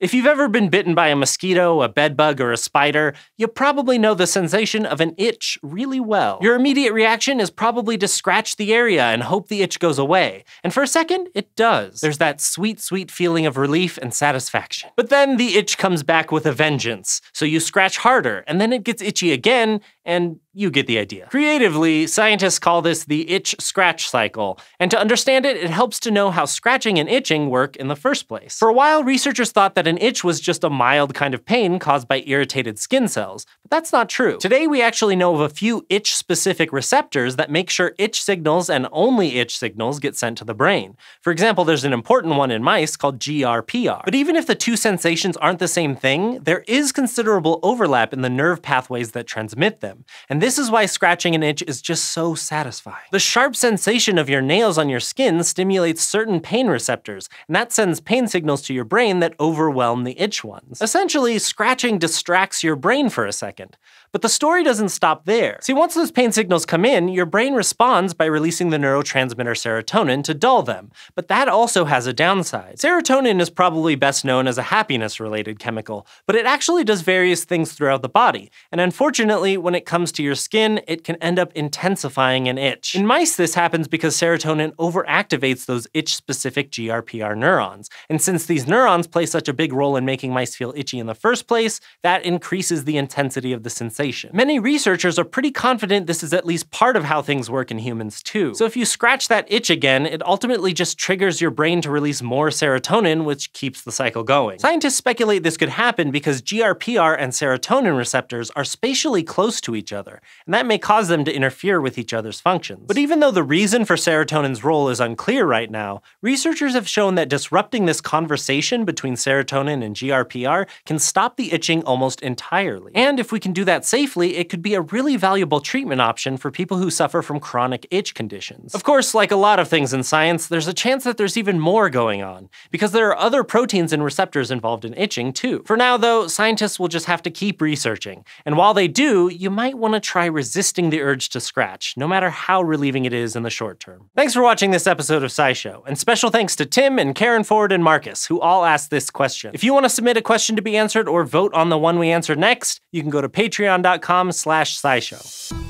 If you've ever been bitten by a mosquito, a bedbug, or a spider, you probably know the sensation of an itch really well. Your immediate reaction is probably to scratch the area and hope the itch goes away. And for a second, it does. There's that sweet, sweet feeling of relief and satisfaction. But then the itch comes back with a vengeance. So you scratch harder, and then it gets itchy again, and you get the idea. Creatively, scientists call this the itch scratch cycle, and to understand it, it helps to know how scratching and itching work in the first place. For a while, researchers thought that an itch was just a mild kind of pain caused by irritated skin cells, but that's not true. Today, we actually know of a few itch specific receptors that make sure itch signals and only itch signals get sent to the brain. For example, there's an important one in mice called GRPR. But even if the two sensations aren't the same thing, there is considerable overlap in the nerve pathways that transmit them them. And this is why scratching an itch is just so satisfying. The sharp sensation of your nails on your skin stimulates certain pain receptors, and that sends pain signals to your brain that overwhelm the itch ones. Essentially, scratching distracts your brain for a second. But the story doesn't stop there. See, once those pain signals come in, your brain responds by releasing the neurotransmitter serotonin to dull them, but that also has a downside. Serotonin is probably best known as a happiness-related chemical, but it actually does various things throughout the body, and unfortunately, when it it comes to your skin, it can end up intensifying an itch. In mice, this happens because serotonin overactivates those itch-specific GRPR neurons. And since these neurons play such a big role in making mice feel itchy in the first place, that increases the intensity of the sensation. Many researchers are pretty confident this is at least part of how things work in humans, too. So if you scratch that itch again, it ultimately just triggers your brain to release more serotonin, which keeps the cycle going. Scientists speculate this could happen because GRPR and serotonin receptors are spatially close to to each other, and that may cause them to interfere with each other's functions. But even though the reason for serotonin's role is unclear right now, researchers have shown that disrupting this conversation between serotonin and GRPR can stop the itching almost entirely. And if we can do that safely, it could be a really valuable treatment option for people who suffer from chronic itch conditions. Of course, like a lot of things in science, there's a chance that there's even more going on, because there are other proteins and receptors involved in itching, too. For now, though, scientists will just have to keep researching, and while they do, you might might want to try resisting the urge to scratch, no matter how relieving it is in the short term. Thanks for watching this episode of SciShow, and special thanks to Tim and Karen Ford and Marcus, who all asked this question. If you want to submit a question to be answered or vote on the one we answer next, you can go to patreon.com slash scishow.